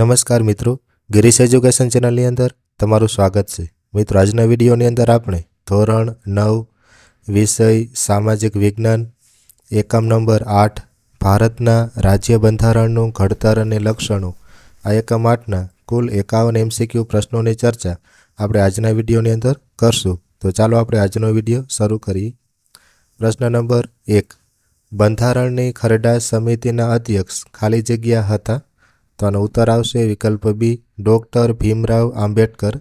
નમસ્કાર મિત્રો ગિરીશ એજ્યુકેશન ચેનલની અંદર તમારું સ્વાગત છે મિત્રો આજના વિડીયોની અંદર આપણે ધોરણ નવ વિષય સામાજિક વિજ્ઞાન એકમ નંબર આઠ ભારતના રાજ્ય બંધારણનું ઘડતર અને લક્ષણો આ એકમ આઠના કુલ એકાવન એમસીક્યુ પ્રશ્નોની ચર્ચા આપણે આજના વિડીયોની અંદર કરશું તો ચાલો આપણે આજનો વિડીયો શરૂ કરીએ પ્રશ્ન નંબર એક બંધારણની ખરડા સમિતિના અધ્યક્ષ ખાલી જગ્યા હતા તો આનો ઉત્તર આવશે વિકલ્પ બી ડૉક્ટર ભીમરાવ આંબેડકર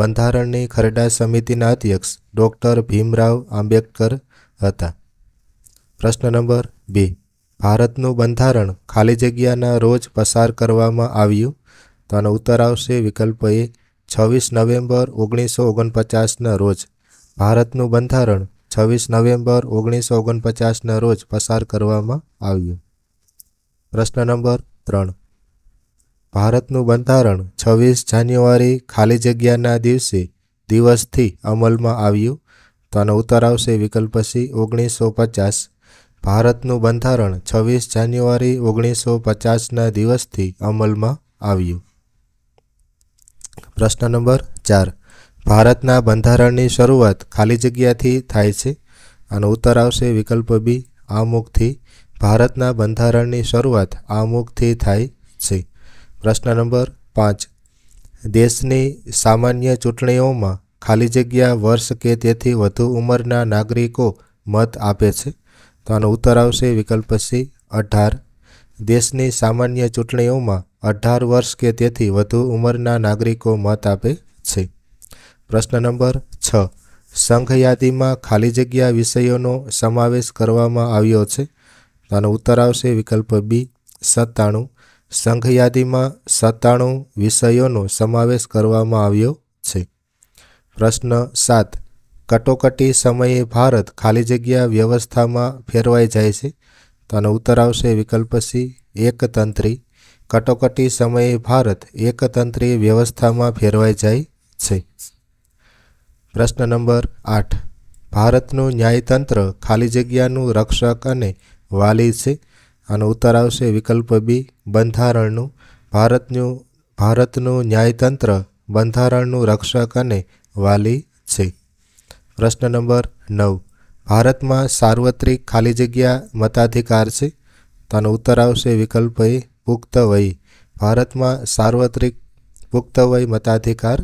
બંધારણની ખરડા સમિતિના અધ્યક્ષ ડૉક્ટર ભીમરાવ આંબેડકર હતા પ્રશ્ન નંબર બી ભારતનું બંધારણ ખાલી જગ્યાના રોજ પસાર કરવામાં આવ્યું તો આનો ઉત્તર આવશે વિકલ્પ એ છવ્વીસ નવેમ્બર ઓગણીસો ઓગણપચાસના રોજ ભારતનું બંધારણ છવ્વીસ નવેમ્બર ઓગણીસો ઓગણપચાસના રોજ પસાર કરવામાં આવ્યું પ્રશ્ન નંબર ત્રણ ભારતનું બંધારણ છવ્વીસ જાન્યુઆરી ખાલી જગ્યાના દિવસે દિવસથી અમલમાં આવ્યું તો આનો ઉત્તર આવશે વિકલ્પ સી ઓગણીસો પચાસ ભારતનું બંધારણ છવ્વીસ જાન્યુઆરી ઓગણીસો પચાસના દિવસથી અમલમાં આવ્યું પ્રશ્ન નંબર ચાર ભારતના બંધારણની શરૂઆત ખાલી જગ્યાથી થાય છે અને ઉત્તર આવશે વિકલ્પ બી આમુખથી ભારતના બંધારણની શરૂઆત આમુખથી થાય છે પ્રશ્ન નંબર પાંચ દેશની સામાન્ય ચૂંટણીઓમાં ખાલી જગ્યા વર્ષ કે તેથી વધુ ઉંમરના નાગરિકો મત આપે છે તો આનો ઉત્તર આવશે વિકલ્પ સી અઢાર દેશની સામાન્ય ચૂંટણીઓમાં અઢાર વર્ષ કે તેથી વધુ ઉંમરના નાગરિકો મત આપે છે પ્રશ્ન નંબર છ સંઘ યાદીમાં ખાલી જગ્યા વિષયોનો સમાવેશ કરવામાં આવ્યો છે આનો ઉત્તર આવશે વિકલ્પ બી સત્તાણું સંઘયાદીમાં સત્તાણું વિષયોનો સમાવેશ કરવામાં આવ્યો છે પ્રશ્ન સાત કટોકટી સમયે ભારત ખાલી જગ્યા વ્યવસ્થામાં ફેરવાઈ જાય છે તો આનો ઉત્તર આવશે વિકલ્પ સી એકતંત્રી કટોકટી સમયે ભારત એકતંત્રી વ્યવસ્થામાં ફેરવાઈ જાય છે પ્રશ્ન નંબર આઠ ભારતનું ન્યાયતંત્ર ખાલી જગ્યાનું રક્ષક અને વાલી છે આનો ઉત્તર આવશે વિકલ્પ બી બંધારણનું ભારતનું ભારતનું ન્યાયતંત્ર બંધારણનું રક્ષક અને વાલી છે પ્રશ્ન નંબર નવ ભારતમાં સાર્વત્રિક ખાલી જગ્યા મતાધિકાર છે તેનો ઉત્તર આવશે વિકલ્પ એ પુખ્ત વય ભારતમાં સાર્વત્રિક પુખ્ત વય મતાધિકાર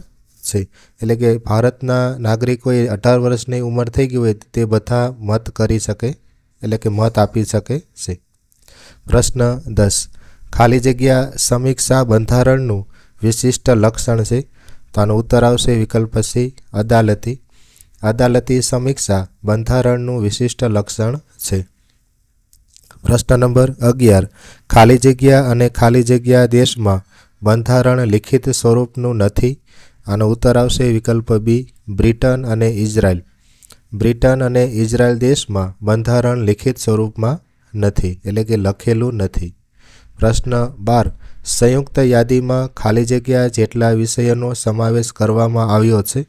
છે એટલે કે ભારતના નાગરિકોએ અઢાર વર્ષની ઉંમર થઈ ગઈ હોય તે બધા મત કરી શકે એટલે કે મત આપી શકે છે પ્રશ્ન દસ ખાલી જગ્યા સમીક્ષા બંધારણનું વિશિષ્ટ લક્ષણ છે તો આનો ઉત્તર આવશે વિકલ્પ સી અદાલતી અદાલતી સમીક્ષા બંધારણનું વિશિષ્ટ લક્ષણ છે પ્રશ્ન નંબર અગિયાર ખાલી જગ્યા અને ખાલી જગ્યા દેશમાં બંધારણ લિખિત સ્વરૂપનું નથી આનો ઉત્તર આવશે વિકલ્પ બી બ્રિટન અને ઇઝરાયલ બ્રિટન અને ઇઝરાયલ દેશમાં બંધારણ લિખિત સ્વરૂપમાં નથી એટલે કે લખેલું નથી પ્રશ્ન બાર સંયુક્ત યાદીમાં ખાલી જગ્યા જેટલા વિષયોનો સમાવેશ કરવામાં આવ્યો છે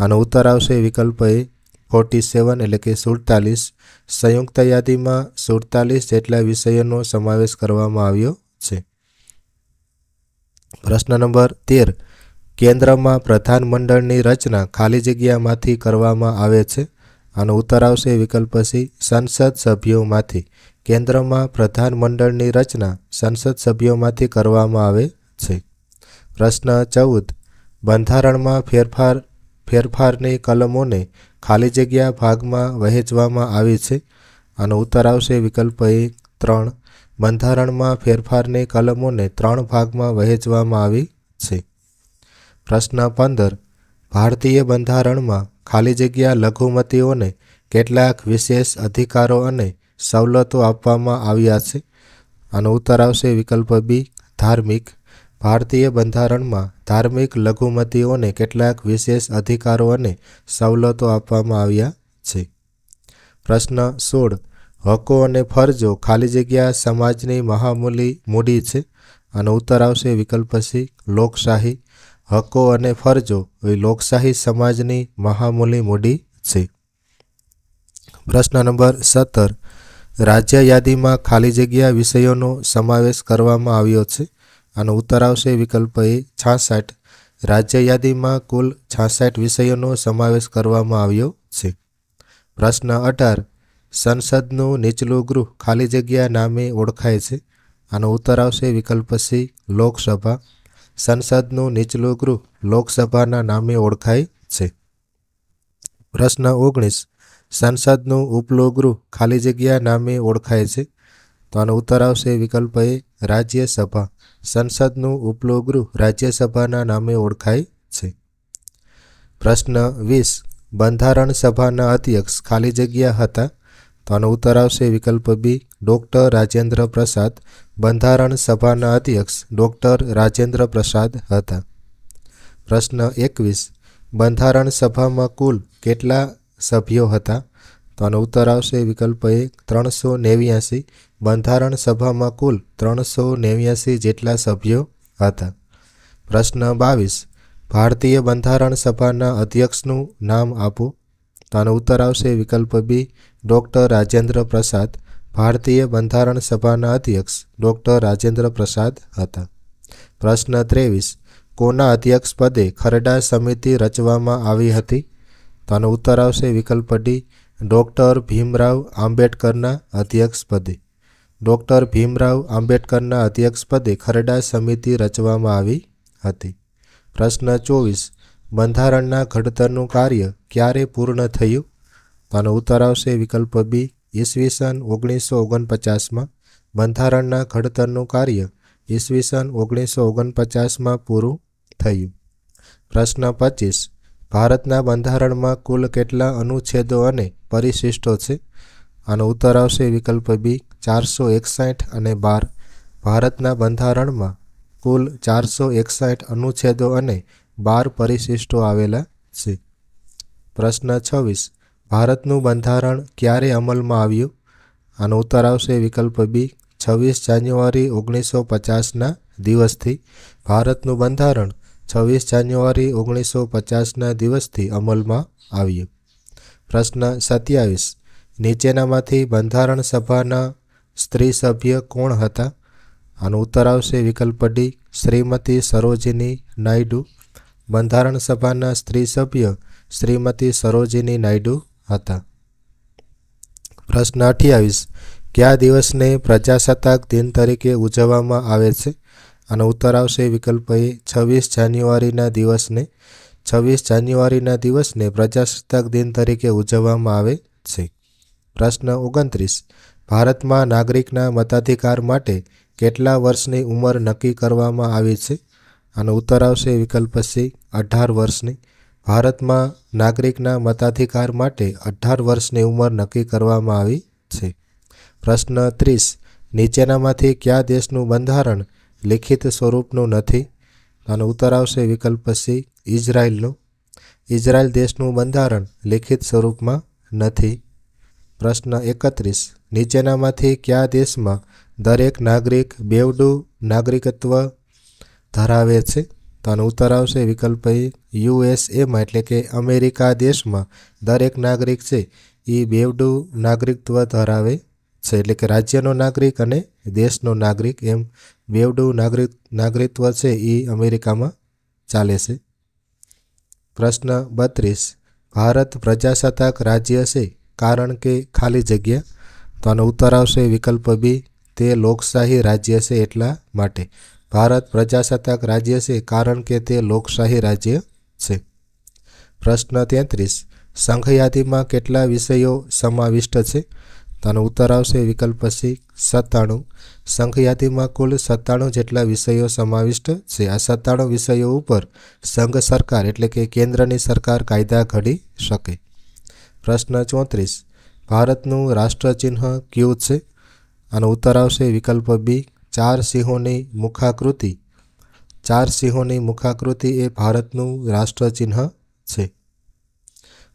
આનો ઉત્તર આવશે વિકલ્પ એ ફોર્ટી સેવન એટલે કે સુડતાલીસ સંયુક્ત યાદીમાં સુડતાલીસ જેટલા વિષયોનો સમાવેશ કરવામાં આવ્યો છે પ્રશ્ન નંબર તેર કેન્દ્રમાં પ્રધાનમંડળની રચના ખાલી જગ્યામાંથી કરવામાં આવે છે આનો ઉત્તર આવશે વિકલ્પ સી સંસદ સભ્યોમાંથી કેન્દ્રમાં પ્રધાનમંડળની રચના સંસદ સભ્યોમાંથી કરવામાં આવે છે પ્રશ્ન ચૌદ બંધારણમાં ફેરફાર ફેરફારની કલમોને ખાલી જગ્યા ભાગમાં વહેંચવામાં આવી છે આનો ઉત્તર આવશે વિકલ્પ એક ત્રણ બંધારણમાં ફેરફારની કલમોને ત્રણ ભાગમાં વહેંચવામાં આવી છે પ્રશ્ન પંદર ભારતીય બંધારણમાં ખાલી જગ્યા લઘુમતીઓને કેટલાક વિશેષ અધિકારો અને સવલતો આપવામાં આવ્યા છે અને ઉત્તર આવશે વિકલ્પ બી ધાર્મિક ભારતીય બંધારણમાં ધાર્મિક લઘુમતીઓને કેટલાક વિશેષ અધિકારો અને સવલતો આપવામાં આવ્યા છે પ્રશ્ન સોળ હકો અને ફરજો ખાલી જગ્યા સમાજની મહામૂલી મૂડી છે અને ઉત્તર આવશે વિકલ્પ સી લોકશાહી હકો અને ફરજો એ લોકશાહી સમાજની મહામૂલી મૂડી છે પ્રશ્ન નંબર સત્તર રાજ્ય યાદીમાં ખાલી જગ્યા વિષયોનો સમાવેશ કરવામાં આવ્યો છે અને ઉત્તર આવશે વિકલ્પ એ છાસઠ રાજ્ય યાદીમાં કુલ છાસઠ વિષયોનો સમાવેશ કરવામાં આવ્યો છે પ્રશ્ન અઢાર સંસદનું નીચલું ગૃહ ખાલી જગ્યા નામે ઓળખાય છે આનો ઉત્તર આવશે વિકલ્પ સી લોકસભા સંસદનું નીચલું ગૃહ લોકસભાના નામે ઓળખાય છે પ્રશ્ન ઓગણીસ સંસદનું ઉપલોગૃહ ખાલી જગ્યા નામે ઓળખાય છે તો આનો ઉત્તર આવશે વિકલ્પ એ રાજ્યસભા સંસદનું ઉપલોગૃહ રાજ્યસભાના નામે ઓળખાય છે પ્રશ્ન વીસ બંધારણ સભાના અધ્યક્ષ ખાલી જગ્યા હતા તો આનો ઉત્તર આવશે વિકલ્પ બી ડૉક્ટર રાજેન્દ્ર પ્રસાદ બંધારણ સભાના અધ્યક્ષ ડૉક્ટર રાજેન્દ્ર પ્રસાદ હતા પ્રશ્ન એકવીસ બંધારણ સભામાં કુલ કેટલા સભ્યો હતા તો આનો ઉત્તર આવશે વિકલ્પ એક ત્રણસો નેવ્યાસી બંધારણ સભામાં કુલ ત્રણસો નેવ્યાસી જેટલા સભ્યો હતા પ્રશ્ન બાવીસ ભારતીય બંધારણ સભાના અધ્યક્ષનું નામ આપો તો આનો ઉત્તર આવશે વિકલ્પ બી ડૉક્ટર રાજેન્દ્ર પ્રસાદ ભારતીય બંધારણ સભાના અધ્યક્ષ ડૉક્ટર રાજેન્દ્ર પ્રસાદ હતા પ્રશ્ન ત્રેવીસ કોના અધ્યક્ષ પદે ખરડા સમિતિ રચવામાં આવી હતી તો આનો ઉત્તર આવશે વિકલ્પ ડી ડૉક્ટર ભીમરાવ આંબેડકરના અધ્યક્ષપદે ડૉક્ટર ભીમરાવ આંબેડકરના અધ્યક્ષપદે ખરડા સમિતિ રચવામાં આવી હતી પ્રશ્ન ચોવીસ બંધારણના ઘડતરનું કાર્ય ક્યારે પૂર્ણ થયું તો આનો ઉત્તર આવશે વિકલ્પ બી ઈસવીસન ઓગણીસો ઓગણપચાસમાં બંધારણના ઘડતરનું કાર્ય ઈસવીસન ઓગણીસો ઓગણપચાસમાં પૂરું થયું પ્રશ્ન પચીસ ભારતના બંધારણમાં કુલ કેટલા અનુચ્છેદો અને પરિશિષ્ટો છે આનો ઉત્તર આવશે વિકલ્પ બી ચારસો એકસાઠ અને બાર ભારતના બંધારણમાં કુલ ચારસો એકસાઠ અનુચ્છેદો અને બાર પરિશિષ્ટો આવેલા છે પ્રશ્ન છવ્વીસ ભારતનું બંધારણ ક્યારે અમલમાં આવ્યું આનો ઉત્તર આવશે વિકલ્પ બી છવ્વીસ જાન્યુઆરી ઓગણીસો પચાસના દિવસથી ભારતનું બંધારણ છવ્વીસ જાન્યુઆરી ઓગણીસો પચાસના દિવસથી અમલમાં આવ્યું પ્રશ્ન સત્યાવીસ નીચેનામાંથી બંધારણ સભાના સ્ત્રી સભ્ય કોણ હતા આનો ઉત્તર આવશે વિકલ્પ ડી શ્રીમતી સરોજિની નાયડુ બંધારણ સભાના સ્ત્રી સભ્ય શ્રીમતી સરોજિની નાયડુ હતા પ્રશ્ન અઠ્યાવીસ કયા દિવસને પ્રજાસત્તાક દિન તરીકે ઉજવવામાં આવે છે અને ઉત્તર આવશે વિકલ્પ એ છવ્વીસ જાન્યુઆરીના દિવસને છવ્વીસ જાન્યુઆરીના દિવસને પ્રજાસત્તાક દિન તરીકે ઉજવવામાં આવે છે પ્રશ્ન ઓગણત્રીસ ભારતમાં નાગરિકના મતાધિકાર માટે કેટલા વર્ષની ઉંમર નક્કી કરવામાં આવી છે અને ઉત્તર આવશે વિકલ્પ સી અઢાર વર્ષની ભારતમાં નાગરિકના મતાધિકાર માટે અઢાર વર્ષની ઉંમર નક્કી કરવામાં આવી છે પ્રશ્ન ત્રીસ નીચેનામાંથી કયા દેશનું બંધારણ લિખિત સ્વરૂપનું નથી આનો ઉત્તર આવશે વિકલ્પ સી ઇઝરાયલનું ઇઝરાયલ દેશનું બંધારણ લિખિત સ્વરૂપમાં નથી પ્રશ્ન એકત્રીસ નીચેનામાંથી કયા દેશમાં દરેક નાગરિક બેવડું નાગરિકત્વ ધરાવે છે તો આનો ઉત્તર આવશે વિકલ્પ એ યુએસએમાં એટલે કે અમેરિકા દેશમાં દરેક નાગરિક છે એ બેવડું નાગરિકત્વ ધરાવે છે એટલે કે રાજ્યનો નાગરિક અને દેશનો નાગરિક એમ બેવડું નાગરિક નાગરિકત્વ છે એ અમેરિકામાં ચાલે છે પ્રશ્ન બત્રીસ ભારત પ્રજાસત્તાક રાજ્ય છે કારણ કે ખાલી જગ્યા તો આનો ઉત્તર આવશે વિકલ્પ બી તે લોકશાહી રાજ્ય છે એટલા માટે ભારત પ્રજાસત્તાક રાજ્ય છે કારણ કે તે લોકશાહી રાજ્ય છે પ્રશ્ન તેત્રીસ સંઘયાદીમાં કેટલા વિષયો સમાવિષ્ટ છે તો ઉત્તર આવશે વિકલ્પ સી સત્તાણું સંઘયાદીમાં કુલ સત્તાણું જેટલા વિષયો સમાવિષ્ટ છે આ સત્તાણું વિષયો ઉપર સંઘ સરકાર એટલે કે કેન્દ્રની સરકાર કાયદા ઘડી શકે પ્રશ્ન ચોત્રીસ ભારતનું રાષ્ટ્રચિહ્ન કયું છે આનો ઉત્તર આવશે વિકલ્પ બી ચાર સિંહોની મુખાકૃતિ ચાર સિંહોની મુખાકૃતિ એ ભારતનું રાષ્ટ્રચિહ્ન છે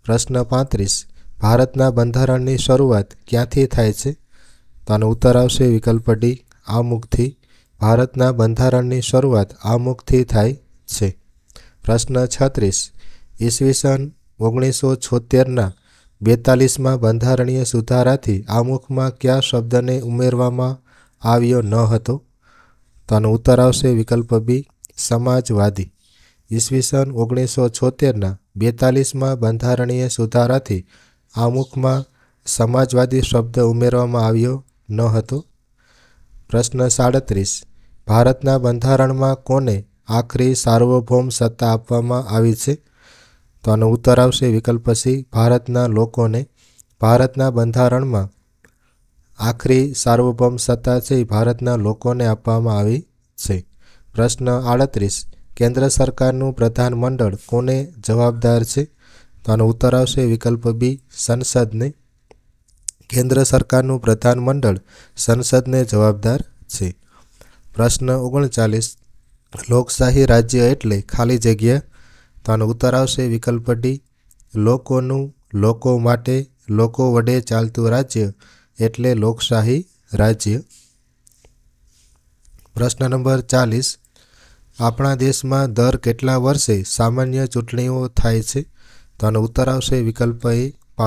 પ્રશ્ન પાંત્રીસ ભારતના બંધારણની શરૂઆત ક્યાંથી થાય છે તો આનો ઉત્તર આવશે વિકલ્પ ડી આમુખથી ભારતના બંધારણની શરૂઆત આમુખથી થાય છે પ્રશ્ન છત્રીસ ઈસવીસન ઓગણીસો છોતેરના બેતાલીસમાં બંધારણીય સુધારાથી આમુખમાં કયા શબ્દને ઉમેરવામાં આવ્યો ન હતો તો આનો ઉત્તર આવશે વિકલ્પ બી સમાજવાદી ઈસવીસન ઓગણીસો છોતેરના બેતાલીસમાં બંધારણીય સુધારાથી આમુખમાં સમાજવાદી શબ્દ ઉમેરવામાં આવ્યો ન હતો પ્રશ્ન સાડત્રીસ ભારતના બંધારણમાં કોને આખરી સાર્વભૌમ સત્તા આપવામાં આવી છે તો આનો ઉત્તર આવશે વિકલ્પ સી ભારતના લોકોને ભારતના બંધારણમાં આખરી સાર્વભૌમ સત્તા છે એ ભારતના લોકોને આપવામાં આવી છે પ્રશ્ન આડત્રીસ કેન્દ્ર સરકારનું પ્રધાનમંડળ કોને જવાબદાર છે તો આનો ઉત્તર આવશે વિકલ્પ બી સંસદને કેન્દ્ર સરકારનું પ્રધાનમંડળ સંસદને જવાબદાર છે પ્રશ્ન ઓગણચાલીસ લોકશાહી રાજ્ય એટલે ખાલી જગ્યા તો આનો ઉત્તર આવશે વિકલ્પ ડી લોકોનું લોકો માટે લોકો વડે ચાલતું રાજ્ય એટલે લોકશાહી રાજ્ય પ્રશ્ન નંબર ચાલીસ આપણા દેશમાં દર કેટલા વર્ષે સામાન્ય ચૂંટણીઓ થાય છે આનો ઉત્તર આવશે વિકલ્પ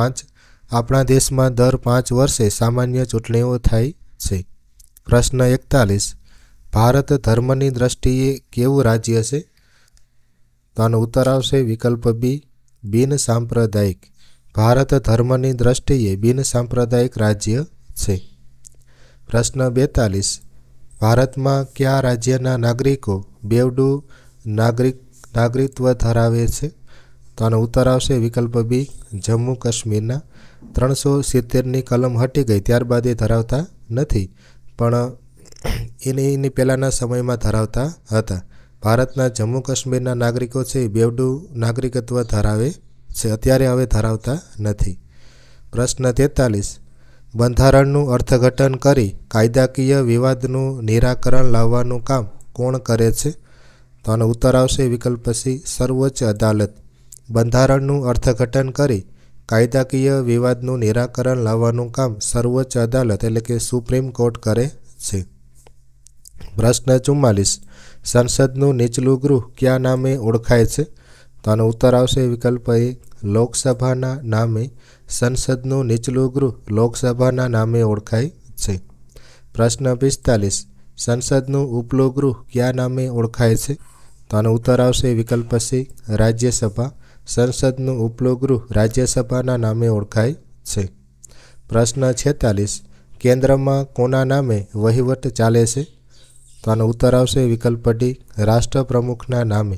5 આપણા દેશમાં દર 5 વર્ષે સામાન્ય ચૂંટણીઓ થાય છે. પ્રશ્ન 41 ભારત ધર્મને દ્રષ્ટિએ કેવું રાજ્ય છે? તો આનો ઉત્તર આવશે વિકલ્પ બી બિનસાંપ્રદાયિક ભારત ધર્મને દ્રષ્ટિએ બિનસાંપ્રદાયિક રાજ્ય છે. પ્રશ્ન 42 ભારતમાં કયા રાજ્યના નાગરિકો બેવડુ નાગરિક નાગરિત્વ ધરાવે છે? તો આનો ઉત્તર આવશે વિકલ્પ બી જમ્મુ કાશ્મીરના ત્રણસો સિત્તેરની કલમ હટી ગઈ ત્યારબાદ એ ધરાવતા નથી પણ એને એની પહેલાંના સમયમાં ધરાવતા હતા ભારતના જમ્મુ કાશ્મીરના નાગરિકો છે એ બેવડું નાગરિકત્વ ધરાવે છે અત્યારે હવે ધરાવતા નથી પ્રશ્ન તેતાલીસ બંધારણનું અર્થઘટન કરી કાયદાકીય વિવાદનું નિરાકરણ લાવવાનું કામ કોણ કરે છે તો આનો ઉત્તર આવશે વિકલ્પ સી સર્વોચ્ચ અદાલત બંધારણનું અર્થઘટન કરી કાયદાકીય વિવાદનું નિરાકરણ લાવવાનું કામ સર્વોચ્ચ અદાલત એટલે કે સુપ્રીમ કોર્ટ કરે છે પ્રશ્ન ચુમ્માલીસ સંસદનું નીચલું ગૃહ કયા નામે ઓળખાય છે તો આનો ઉત્તર આવશે વિકલ્પ એ લોકસભાના નામે સંસદનું નીચલું ગૃહ લોકસભાના નામે ઓળખાય છે પ્રશ્ન પિસ્તાલીસ સંસદનું ઉપલું ગૃહ કયા નામે ઓળખાય છે તો આનો ઉત્તર આવશે વિકલ્પ સી રાજ્યસભા સંસદનું ઉપલું રાજ્યસભાના નામે ઓળખાય છે પ્રશ્ન છેતાલીસ કેન્દ્રમાં કોના નામે વહીવટ ચાલે છે તો આનો ઉત્તર આવશે વિકલ્પ ડી રાષ્ટ્રપ્રમુખના નામે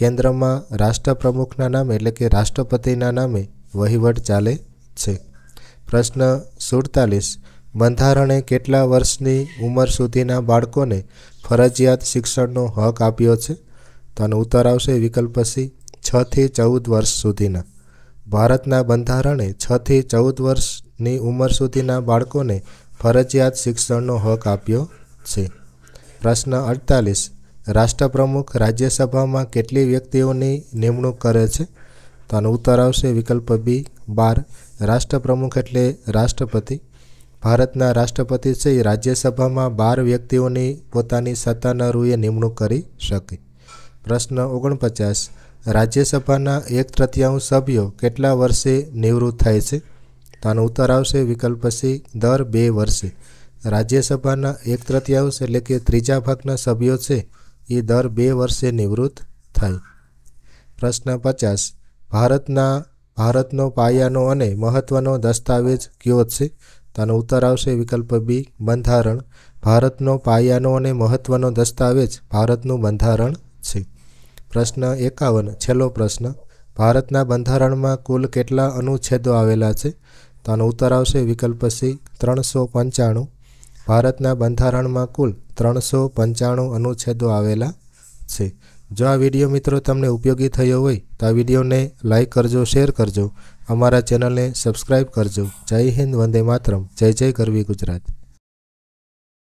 કેન્દ્રમાં રાષ્ટ્રપ્રમુખના નામે એટલે કે રાષ્ટ્રપતિના નામે વહીવટ ચાલે છે પ્રશ્ન સુડતાલીસ બંધારણે કેટલા વર્ષની ઉંમર સુધીના બાળકોને ફરજિયાત શિક્ષણનો હક આપ્યો છે તો આનો ઉત્તર આવશે વિકલ્પ સી છથી ચૌદ વર્ષ સુધીના ભારતના બંધારણે છથી ચૌદ વર્ષની ઉંમર સુધીના બાળકોને ફરજિયાત શિક્ષણનો હક આપ્યો છે પ્રશ્ન અડતાલીસ રાષ્ટ્રપ્રમુખ રાજ્યસભામાં કેટલી વ્યક્તિઓની નિમણૂક કરે છે તો આનો ઉત્તર આવશે વિકલ્પ બી બાર રાષ્ટ્રપ્રમુખ એટલે રાષ્ટ્રપતિ ભારતના રાષ્ટ્રપતિ છે રાજ્યસભામાં બાર વ્યક્તિઓની પોતાની સત્તાના રૂએ નિમણૂક કરી શકે પ્રશ્ન ઓગણપચાસ રાજ્યસભાના એક તૃતીયાંશ સભ્યો કેટલા વર્ષે નિવૃત્ત થાય છે તો આનો ઉત્તર આવશે વિકલ્પ સી દર બે વર્ષે રાજ્યસભાના એક તૃતીયાંશ એટલે કે ત્રીજા ભાગના સભ્યો છે એ દર બે વર્ષે નિવૃત્ત થાય પ્રશ્ન પચાસ ભારતના ભારતનો પાયાનો અને મહત્વનો દસ્તાવેજ કયો છે તેનો ઉત્તર આવશે વિકલ્પ બી બંધારણ ભારતનો પાયાનો અને મહત્વનો દસ્તાવેજ ભારતનું બંધારણ છે પ્રશ્ન એકાવન છેલ્લો પ્રશ્ન ભારતના બંધારણમાં કુલ કેટલા અનુચ્છેદો આવેલા છે તો આનો ઉત્તર આવશે વિકલ્પ સી ત્રણસો પંચાણું ભારતના બંધારણમાં કુલ ત્રણસો પંચાણું અનુચ્છેદો આવેલા છે જો આ વિડીયો મિત્રો તમને ઉપયોગી થયો હોય તો આ વિડીયોને લાઇક કરજો શેર કરજો અમારા ચેનલને સબસ્ક્રાઈબ કરજો જય હિન્દ વંદે માતરમ જય જય કરવી ગુજરાત